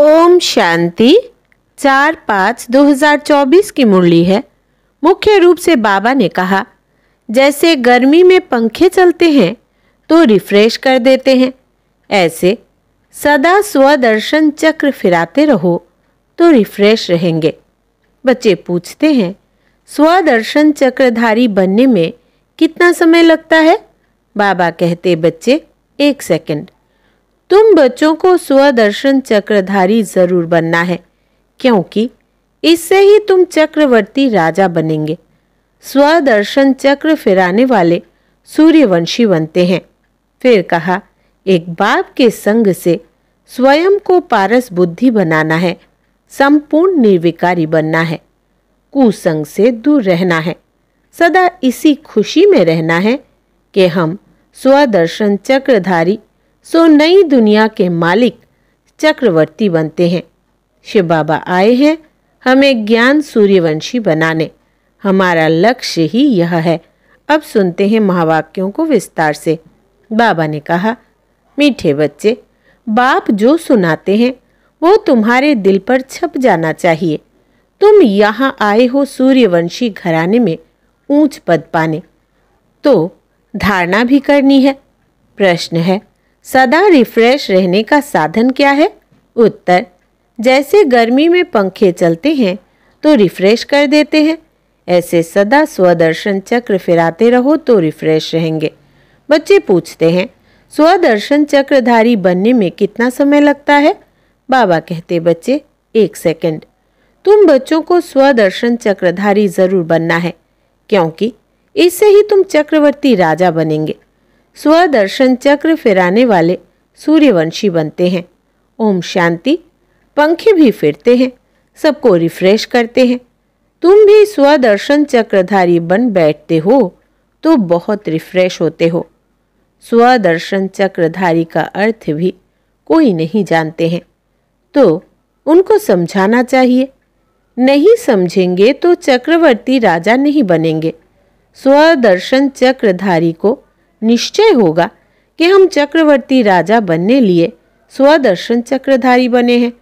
ओम शांति चार पाँच 2024 की मुरली है मुख्य रूप से बाबा ने कहा जैसे गर्मी में पंखे चलते हैं तो रिफ्रेश कर देते हैं ऐसे सदा स्वदर्शन चक्र फिराते रहो तो रिफ्रेश रहेंगे बच्चे पूछते हैं स्वदर्शन चक्रधारी बनने में कितना समय लगता है बाबा कहते बच्चे एक सेकंड तुम बच्चों को स्वदर्शन चक्रधारी जरूर बनना है क्योंकि इससे ही तुम चक्रवर्ती राजा बनेंगे स्वदर्शन चक्र फिराने वाले सूर्यवंशी बनते हैं फिर कहा एक बाप के संग से स्वयं को पारस बुद्धि बनाना है संपूर्ण निर्विकारी बनना है कुसंग से दूर रहना है सदा इसी खुशी में रहना है कि हम स्वदर्शन चक्रधारी सो नई दुनिया के मालिक चक्रवर्ती बनते हैं शिव बाबा आए हैं हमें ज्ञान सूर्यवंशी बनाने हमारा लक्ष्य ही यह है अब सुनते हैं महावाक्यों को विस्तार से बाबा ने कहा मीठे बच्चे बाप जो सुनाते हैं वो तुम्हारे दिल पर छप जाना चाहिए तुम यहाँ आए हो सूर्यवंशी घराने में ऊंच पद पाने तो धारणा भी करनी है प्रश्न है सदा रिफ्रेश रहने का साधन क्या है उत्तर जैसे गर्मी में पंखे चलते हैं तो रिफ्रेश कर देते हैं ऐसे सदा स्वदर्शन चक्र फिराते रहो तो रिफ्रेश रहेंगे बच्चे पूछते हैं स्वदर्शन चक्रधारी बनने में कितना समय लगता है बाबा कहते बच्चे एक सेकंड तुम बच्चों को स्वदर्शन चक्रधारी जरूर बनना है क्योंकि इससे ही तुम चक्रवर्ती राजा बनेंगे स्वदर्शन चक्र फिराने वाले सूर्यवंशी बनते हैं ओम शांति पंखे भी फिरते हैं सबको रिफ्रेश करते हैं तुम भी स्वदर्शन चक्रधारी बन बैठते हो तो बहुत रिफ्रेश होते हो स्वदर्शन चक्रधारी का अर्थ भी कोई नहीं जानते हैं तो उनको समझाना चाहिए नहीं समझेंगे तो चक्रवर्ती राजा नहीं बनेंगे स्वदर्शन चक्रधारी को निश्चय होगा कि हम चक्रवर्ती राजा बनने लिए स्वदर्शन चक्रधारी बने हैं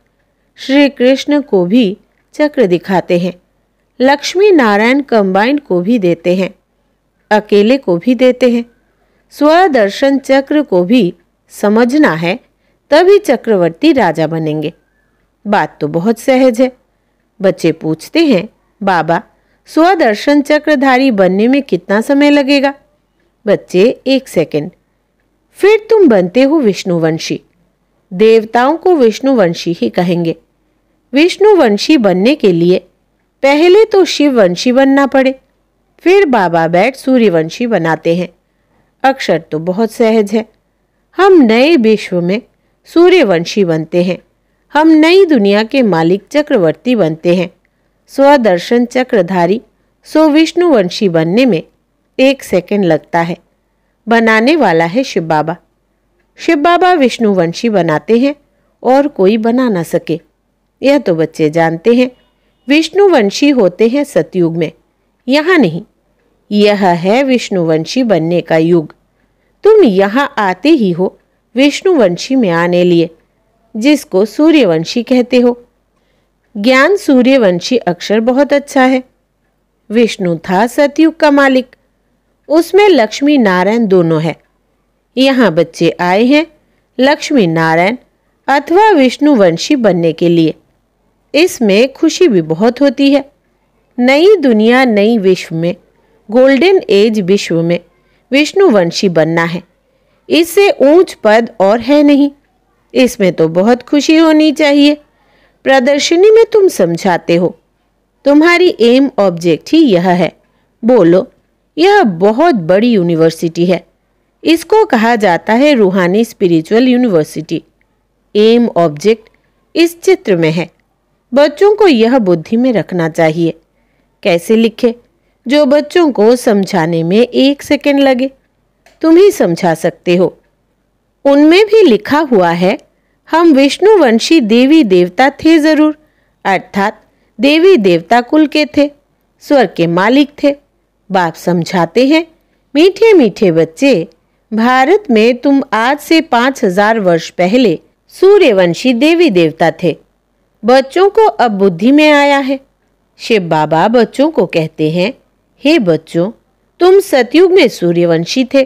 श्री कृष्ण को भी चक्र दिखाते हैं लक्ष्मी नारायण कंबाइंड को भी देते हैं अकेले को भी देते हैं स्वदर्शन चक्र को भी समझना है तभी चक्रवर्ती राजा बनेंगे बात तो बहुत सहज है बच्चे पूछते हैं बाबा स्वदर्शन चक्रधारी बनने में कितना समय लगेगा बच्चे एक सेकंड फिर तुम बनते हो विष्णुवंशी देवताओं को विष्णुवंशी ही कहेंगे विष्णुवंशी बनने के लिए पहले तो शिववंशी बनना पड़े फिर बाबा बैठ सूर्यवंशी बनाते हैं अक्षर तो बहुत सहज है हम नए विश्व में सूर्यवंशी बनते हैं हम नई दुनिया के मालिक चक्रवर्ती बनते हैं स्वदर्शन चक्रधारी सो विष्णुवंशी बनने में एक सेकंड लगता है बनाने वाला है शिव बाबा शिव बाबा विष्णुवंशी बनाते हैं और कोई बना ना सके यह तो बच्चे जानते हैं विष्णुवंशी होते हैं सतयुग में यहाँ नहीं यह है विष्णुवंशी बनने का युग तुम यहाँ आते ही हो विष्णुवंशी में आने लिए जिसको सूर्यवंशी कहते हो ज्ञान सूर्यवंशी अक्षर बहुत अच्छा है विष्णु था सतयुग का मालिक उसमें लक्ष्मी नारायण दोनों है यहाँ बच्चे आए हैं लक्ष्मी नारायण अथवा विष्णुवंशी बनने के लिए इसमें खुशी भी बहुत होती है नई दुनिया नई विश्व में गोल्डन एज विश्व में विष्णुवंशी बनना है इससे ऊंच पद और है नहीं इसमें तो बहुत खुशी होनी चाहिए प्रदर्शनी में तुम समझाते हो तुम्हारी एम ऑब्जेक्ट ही यह है बोलो यह बहुत बड़ी यूनिवर्सिटी है इसको कहा जाता है रूहानी स्पिरिचुअल यूनिवर्सिटी एम ऑब्जेक्ट इस चित्र में है बच्चों को यह बुद्धि में रखना चाहिए कैसे लिखे जो बच्चों को समझाने में एक सेकेंड लगे तुम ही समझा सकते हो उनमें भी लिखा हुआ है हम विष्णुवंशी देवी देवता थे जरूर अर्थात देवी देवता कुल के थे स्वर के मालिक थे बाप समझाते हैं मीठे मीठे बच्चे भारत में तुम आज से पाँच हजार वर्ष पहले सूर्यवंशी देवी देवता थे बच्चों को अब बुद्धि में आया है शिव बाबा बच्चों को कहते हैं हे बच्चों तुम सतयुग में सूर्यवंशी थे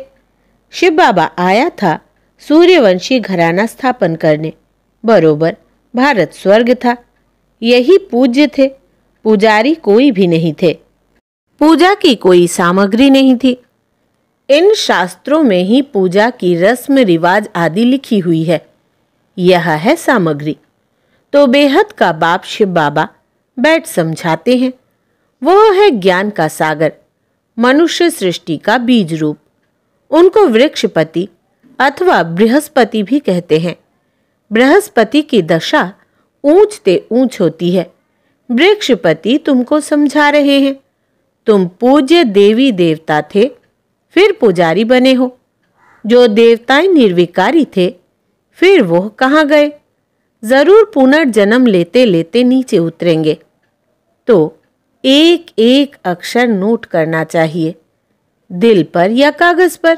शिव बाबा आया था सूर्यवंशी घराना स्थापन करने बरोबर भारत स्वर्ग था यही पूज्य थे पुजारी कोई भी नहीं थे पूजा की कोई सामग्री नहीं थी इन शास्त्रों में ही पूजा की रस्म रिवाज आदि लिखी हुई है यह है सामग्री तो बेहद का बाप शिव बाबा बैठ समझाते हैं वह है ज्ञान का सागर मनुष्य सृष्टि का बीज रूप उनको वृक्षपति अथवा बृहस्पति भी कहते हैं बृहस्पति की दशा ऊंच ऊंच होती है वृक्षपति तुमको समझा रहे हैं तुम पूज्य देवी देवता थे फिर पुजारी बने हो जो देवताएं निर्विकारी थे फिर वह कहाँ गए जरूर पुनर्जन्म लेते लेते नीचे उतरेंगे तो एक एक अक्षर नोट करना चाहिए दिल पर या कागज पर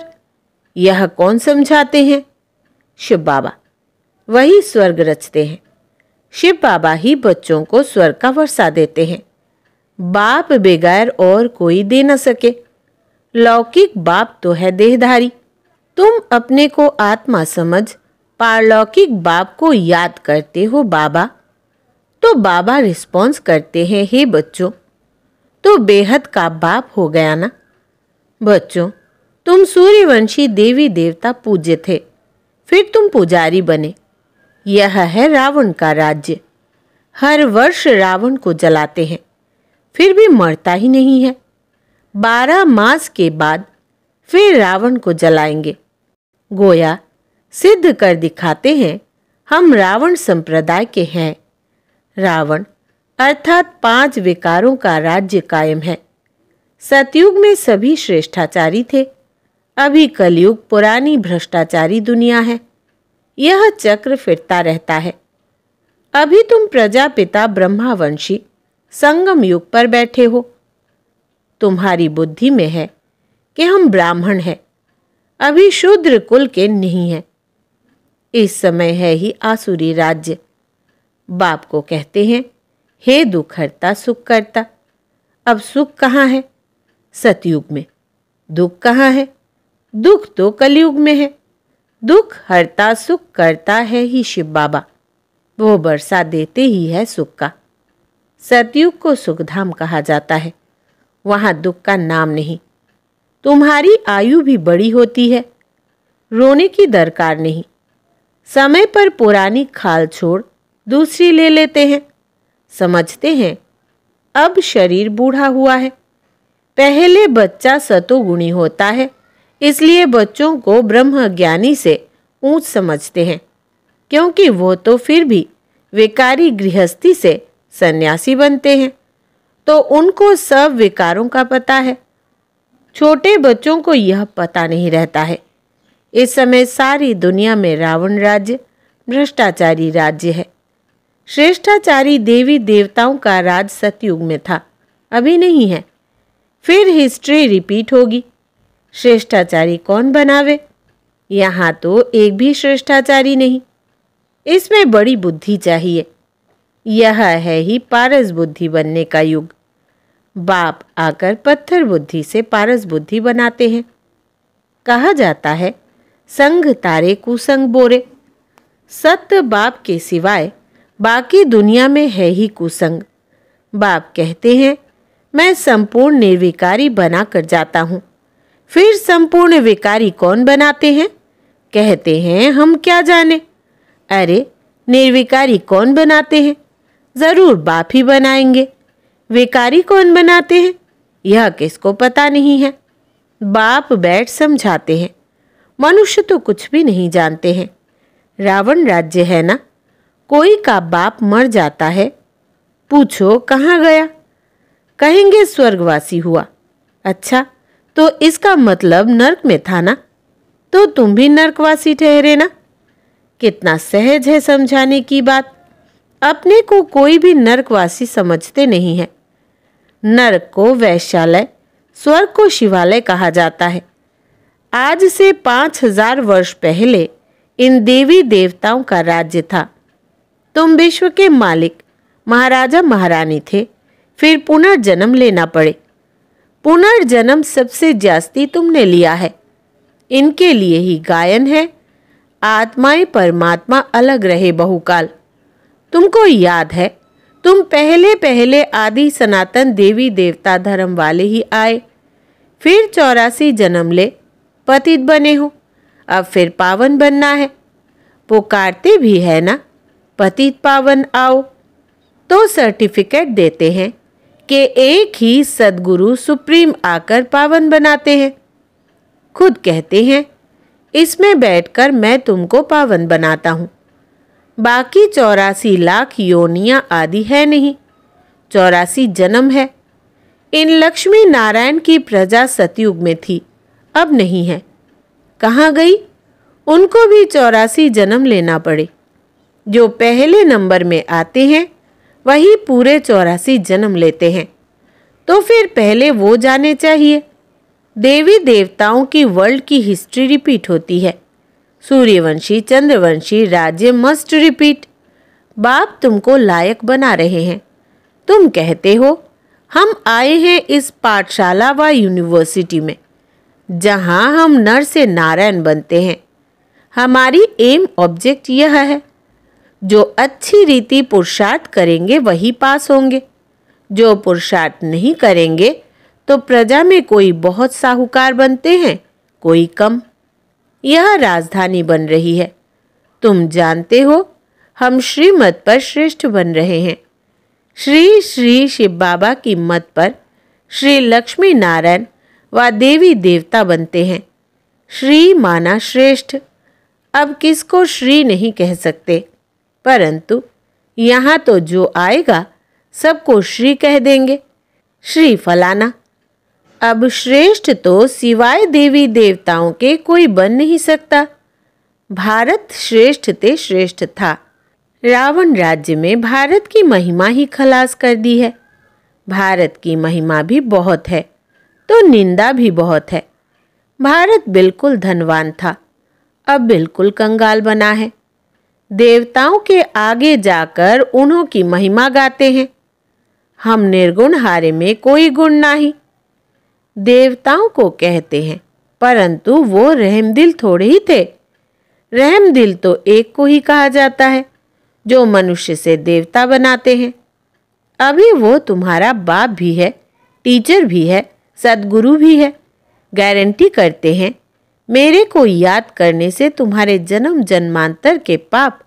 यह कौन समझाते हैं शिव बाबा वही स्वर्ग रचते हैं शिव बाबा ही बच्चों को स्वर्ग का वर्षा देते हैं बाप बगैर और कोई दे न सके लौकिक बाप तो है देहधारी तुम अपने को आत्मा समझ पारलौकिक बाप को याद करते हो बाबा तो बाबा रिस्पॉन्स करते हैं हे बच्चों तो बेहद का बाप हो गया ना बच्चों तुम सूर्यवंशी देवी देवता पूज्य थे फिर तुम पुजारी बने यह है रावण का राज्य हर वर्ष रावण को जलाते हैं फिर भी मरता ही नहीं है बारह मास के बाद फिर रावण को जलाएंगे गोया सिद्ध कर दिखाते हैं हम रावण संप्रदाय के हैं रावण अर्थात पांच विकारों का राज्य कायम है सतयुग में सभी श्रेष्ठाचारी थे अभी कलयुग पुरानी भ्रष्टाचारी दुनिया है यह चक्र फिरता रहता है अभी तुम प्रजापिता ब्रह्मावंशी संगम युग पर बैठे हो तुम्हारी बुद्धि में है कि हम ब्राह्मण हैं अभी शूद्र कुल के नहीं हैं इस समय है ही आसुरी राज्य बाप को कहते हैं हे दुख हरता सुख करता अब सुख कहाँ है सतयुग में दुख कहाँ है दुख तो कलयुग में है दुख हरता सुख करता है ही शिव बाबा वो बरसा देते ही है सुख का सतयुग को सुखधाम कहा जाता है वहां दुख का नाम नहीं तुम्हारी आयु भी बड़ी होती है रोने की दरकार नहीं समय पर पुरानी खाल छोड़ दूसरी ले लेते हैं समझते हैं अब शरीर बूढ़ा हुआ है पहले बच्चा सतोगुणी होता है इसलिए बच्चों को ब्रह्म ज्ञानी से ऊंच समझते हैं क्योंकि वो तो फिर भी विकारी गृहस्थी से सन्यासी बनते हैं तो उनको सब विकारों का पता है छोटे बच्चों को यह पता नहीं रहता है इस समय सारी दुनिया में रावण राज्य भ्रष्टाचारी राज्य है श्रेष्ठाचारी देवी देवताओं का राज सतयुग में था अभी नहीं है फिर हिस्ट्री रिपीट होगी श्रेष्ठाचारी कौन बनावे यहाँ तो एक भी श्रेष्ठाचारी नहीं इसमें बड़ी बुद्धि चाहिए यह है ही पारस बुद्धि बनने का युग बाप आकर पत्थर बुद्धि से पारस बुद्धि बनाते हैं कहा जाता है संग तारे कुसंग बोरे सत्य बाप के सिवाय बाकी दुनिया में है ही कुसंग बाप कहते हैं मैं संपूर्ण निर्विकारी बना कर जाता हूँ फिर संपूर्ण विकारी कौन बनाते हैं कहते हैं हम क्या जाने अरे निर्विकारी कौन बनाते हैं ज़रूर बाप ही बनाएंगे वे कारी कौन बनाते हैं यह किसको पता नहीं है बाप बैठ समझाते हैं मनुष्य तो कुछ भी नहीं जानते हैं रावण राज्य है ना कोई का बाप मर जाता है पूछो कहाँ गया कहेंगे स्वर्गवासी हुआ अच्छा तो इसका मतलब नर्क में था ना तो तुम भी नर्कवासी ठहरे ना कितना सहज है समझाने की बात अपने को कोई भी नरकवासी समझते नहीं है नरक को वैश्यालय स्वर्ग को शिवालय कहा जाता है आज से पांच हजार वर्ष पहले इन देवी देवताओं का राज्य था तुम विश्व के मालिक महाराजा महारानी थे फिर पुनर्जन्म लेना पड़े पुनर्जन्म सबसे जास्ती तुमने लिया है इनके लिए ही गायन है आत्माएं परमात्मा अलग रहे बहुकाल तुमको याद है तुम पहले पहले आदि सनातन देवी देवता धर्म वाले ही आए फिर चौरासी जन्म ले पतित बने हो अब फिर पावन बनना है पुकारते भी है ना पतित पावन आओ तो सर्टिफिकेट देते हैं कि एक ही सदगुरु सुप्रीम आकर पावन बनाते हैं खुद कहते हैं इसमें बैठकर मैं तुमको पावन बनाता हूँ बाकी चौरासी लाख योनिया आदि है नहीं चौरासी जन्म है इन लक्ष्मी नारायण की प्रजा सतयुग में थी अब नहीं है कहाँ गई उनको भी चौरासी जन्म लेना पड़े जो पहले नंबर में आते हैं वही पूरे चौरासी जन्म लेते हैं तो फिर पहले वो जाने चाहिए देवी देवताओं की वर्ल्ड की हिस्ट्री रिपीट होती है सूर्यवंशी चंद्रवंशी राज्य मस्ट रिपीट बाप तुमको लायक बना रहे हैं तुम कहते हो हम आए हैं इस पाठशाला व यूनिवर्सिटी में जहाँ हम नर से नारायण बनते हैं हमारी एम ऑब्जेक्ट यह है जो अच्छी रीति पुरुषार्थ करेंगे वही पास होंगे जो पुरुषार्थ नहीं करेंगे तो प्रजा में कोई बहुत साहूकार बनते हैं कोई कम यह राजधानी बन रही है तुम जानते हो हम श्री मत पर श्रेष्ठ बन रहे हैं श्री श्री शिव बाबा की मत पर श्री लक्ष्मी नारायण व देवी देवता बनते हैं श्री माना श्रेष्ठ अब किसको श्री नहीं कह सकते परंतु यहाँ तो जो आएगा सबको श्री कह देंगे श्री फलाना अब श्रेष्ठ तो सिवाय देवी देवताओं के कोई बन नहीं सकता भारत श्रेष्ठ ते श्रेष्ठ था रावण राज्य में भारत की महिमा ही खलास कर दी है भारत की महिमा भी बहुत है तो निंदा भी बहुत है भारत बिल्कुल धनवान था अब बिल्कुल कंगाल बना है देवताओं के आगे जाकर उन्हों की महिमा गाते हैं हम निर्गुण हारे में कोई गुण नहीं देवताओं को कहते हैं परंतु वो रहमदिल थोड़े ही थे रहमदिल तो एक को ही कहा जाता है जो मनुष्य से देवता बनाते हैं अभी वो तुम्हारा बाप भी है टीचर भी है सदगुरु भी है गारंटी करते हैं मेरे को याद करने से तुम्हारे जन्म जन्मांतर के पाप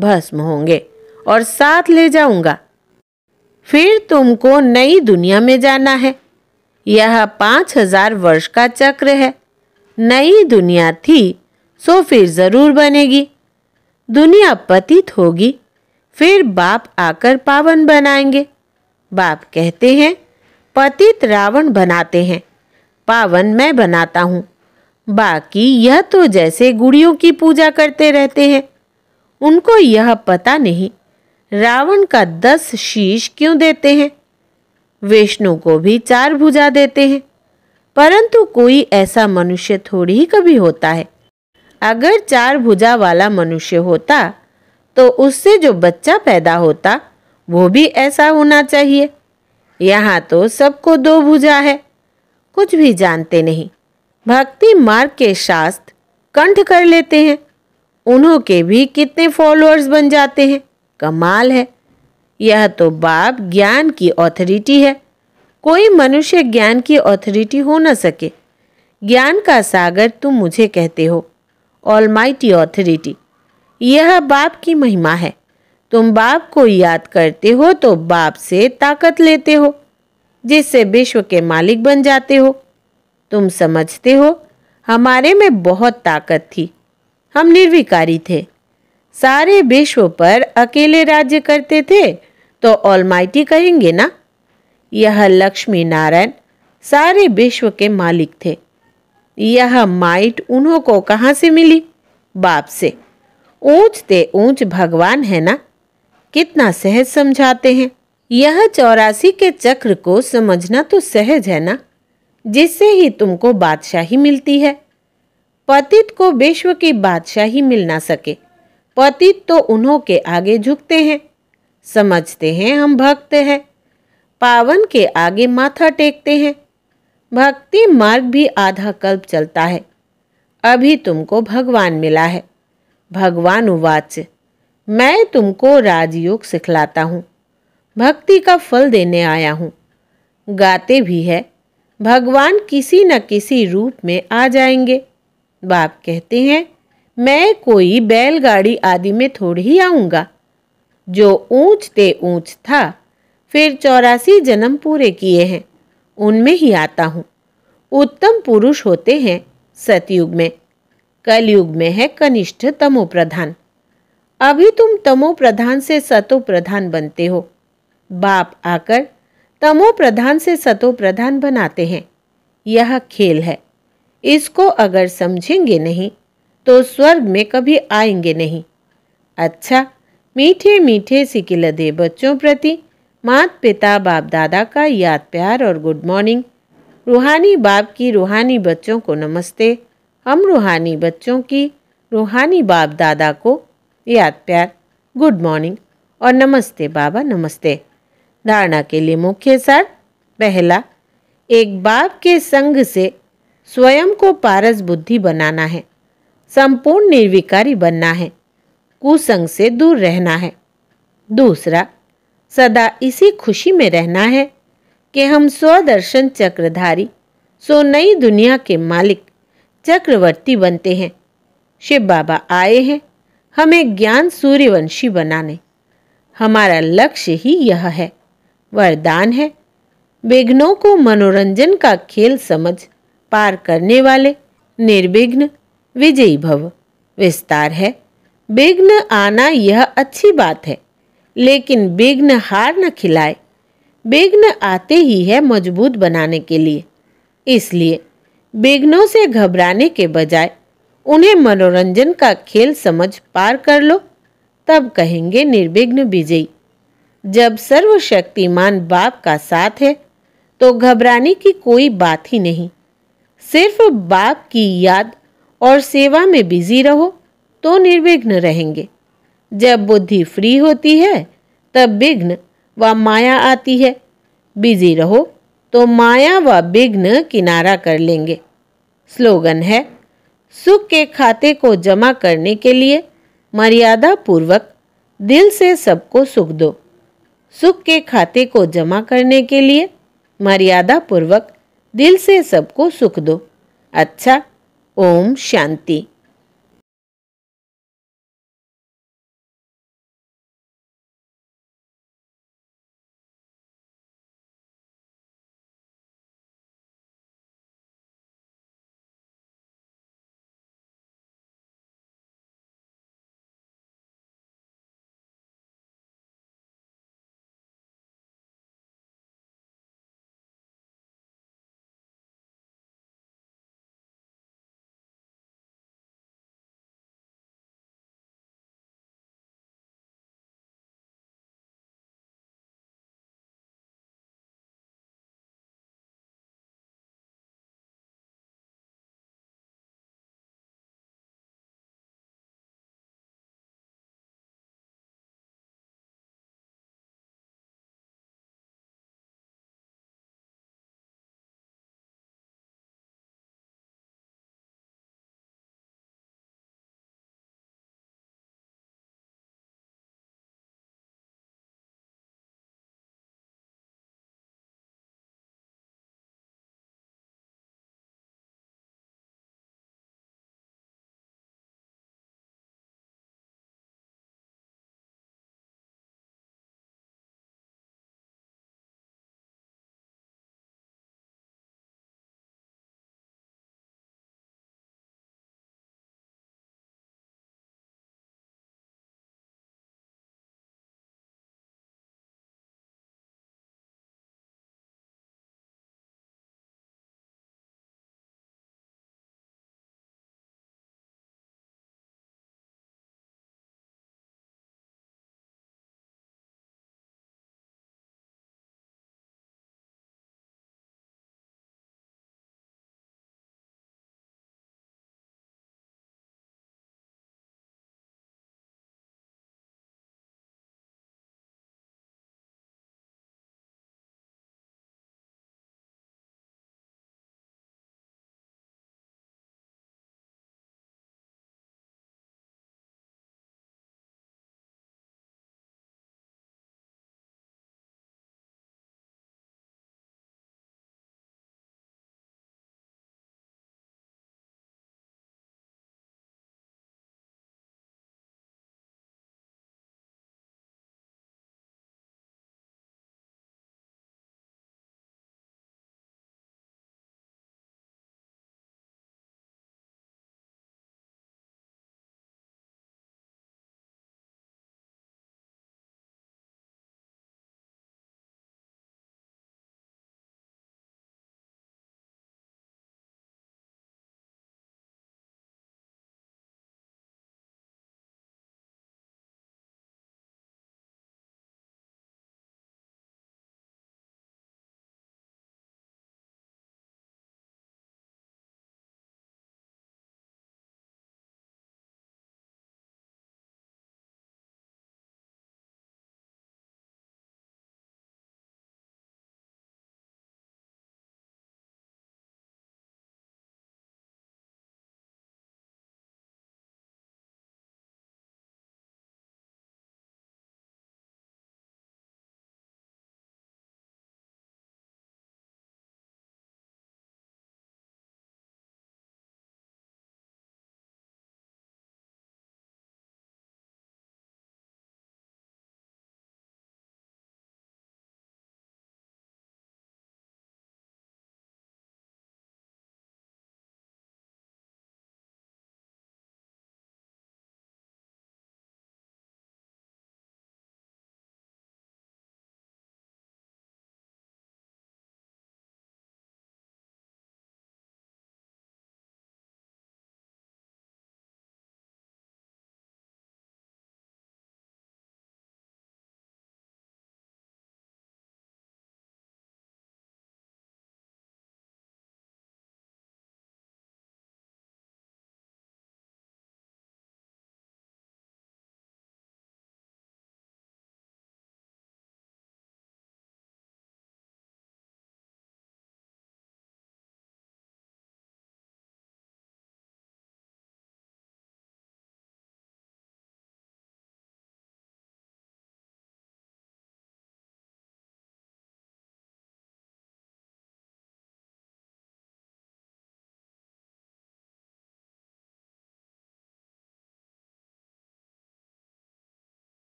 भस्म होंगे और साथ ले जाऊंगा फिर तुमको नई दुनिया में जाना है यह पाँच हजार वर्ष का चक्र है नई दुनिया थी सो फिर ज़रूर बनेगी दुनिया पतित होगी फिर बाप आकर पावन बनाएंगे बाप कहते हैं पतित रावण बनाते हैं पावन मैं बनाता हूँ बाकी यह तो जैसे गुड़ियों की पूजा करते रहते हैं उनको यह पता नहीं रावण का दस शीश क्यों देते हैं विष्णु को भी चार भुजा देते हैं परंतु कोई ऐसा मनुष्य थोड़ी ही कभी होता है अगर चार भुजा वाला मनुष्य होता तो उससे जो बच्चा पैदा होता वो भी ऐसा होना चाहिए यहाँ तो सबको दो भुजा है कुछ भी जानते नहीं भक्ति मार्ग के शास्त्र कंठ कर लेते हैं उन्हों के भी कितने फॉलोअर्स बन जाते हैं कमाल है यह तो बाप ज्ञान की ऑथोरिटी है कोई मनुष्य ज्ञान की ऑथोरिटी हो न सके ज्ञान का सागर तुम मुझे कहते हो ऑल माइटी ऑथोरिटी यह बाप की महिमा है तुम बाप को याद करते हो तो बाप से ताकत लेते हो जिससे विश्व के मालिक बन जाते हो तुम समझते हो हमारे में बहुत ताकत थी हम निर्विकारी थे सारे विश्व पर अकेले राज्य करते थे तो ऑलमाइटी कहेंगे ना यह लक्ष्मी नारायण सारे विश्व के मालिक थे यह माइट उन्हों को कहाँ से मिली बाप से ऊंचते ऊंच भगवान है ना कितना सहज समझाते हैं यह चौरासी के चक्र को समझना तो सहज है ना जिससे ही तुमको बादशाही मिलती है पतित को विश्व की बादशाही मिल ना सके पति तो उन्हों के आगे झुकते हैं समझते हैं हम भक्त हैं पावन के आगे माथा टेकते हैं भक्ति मार्ग भी आधा कल्प चलता है अभी तुमको भगवान मिला है भगवान उवाच मैं तुमको राजयोग सिखलाता हूँ भक्ति का फल देने आया हूँ गाते भी है भगवान किसी न किसी रूप में आ जाएंगे बाप कहते हैं मैं कोई बैलगाड़ी आदि में थोड़ी ही आऊँगा जो ऊंच ते ऊंच था फिर चौरासी जन्म पूरे किए हैं उनमें ही आता हूँ उत्तम पुरुष होते हैं सतयुग में कलयुग में है कनिष्ठ तमो प्रधान अभी तुम तमो प्रधान से सतो प्रधान बनते हो बाप आकर तमो प्रधान से सतो प्रधान बनाते हैं यह खेल है इसको अगर समझेंगे नहीं तो स्वर्ग में कभी आएंगे नहीं अच्छा मीठे मीठे सिकिलदे बच्चों प्रति मात पिता बाप दादा का याद प्यार और गुड मॉर्निंग रूहानी बाप की रूहानी बच्चों को नमस्ते हम रूहानी बच्चों की रूहानी बाप दादा को याद प्यार गुड मॉर्निंग और नमस्ते बाबा नमस्ते धारणा के लिए मुख्य सर पहला एक बाप के संग से स्वयं को पारस बुद्धि बनाना है संपूर्ण निर्विकारी बनना है कुसंग से दूर रहना है दूसरा सदा इसी खुशी में रहना है कि हम स्वदर्शन चक्रधारी सो नई दुनिया के मालिक चक्रवर्ती बनते हैं शिव बाबा आए हैं हमें ज्ञान सूर्यवंशी बनाने हमारा लक्ष्य ही यह है वरदान है विघ्नों को मनोरंजन का खेल समझ पार करने वाले निर्विघ्न विजयी भव विस्तार है विघ्न आना यह अच्छी बात है लेकिन विघ्न हार न खिलाए विघ्न आते ही है मजबूत बनाने के लिए इसलिए विघ्नों से घबराने के बजाय उन्हें मनोरंजन का खेल समझ पार कर लो तब कहेंगे निर्विघ्न विजयी जब सर्वशक्तिमान बाप का साथ है तो घबराने की कोई बात ही नहीं सिर्फ बाप की याद और सेवा में बिजी रहो तो निर्विघ्न रहेंगे जब बुद्धि फ्री होती है तब विघ्न व माया आती है बिजी रहो तो माया व विघ्न किनारा कर लेंगे स्लोगन है सुख के खाते को जमा करने के लिए मर्यादा पूर्वक दिल से सबको सुख दो सुख के खाते को जमा करने के लिए मर्यादा पूर्वक दिल से सबको सुख दो अच्छा ओम शांति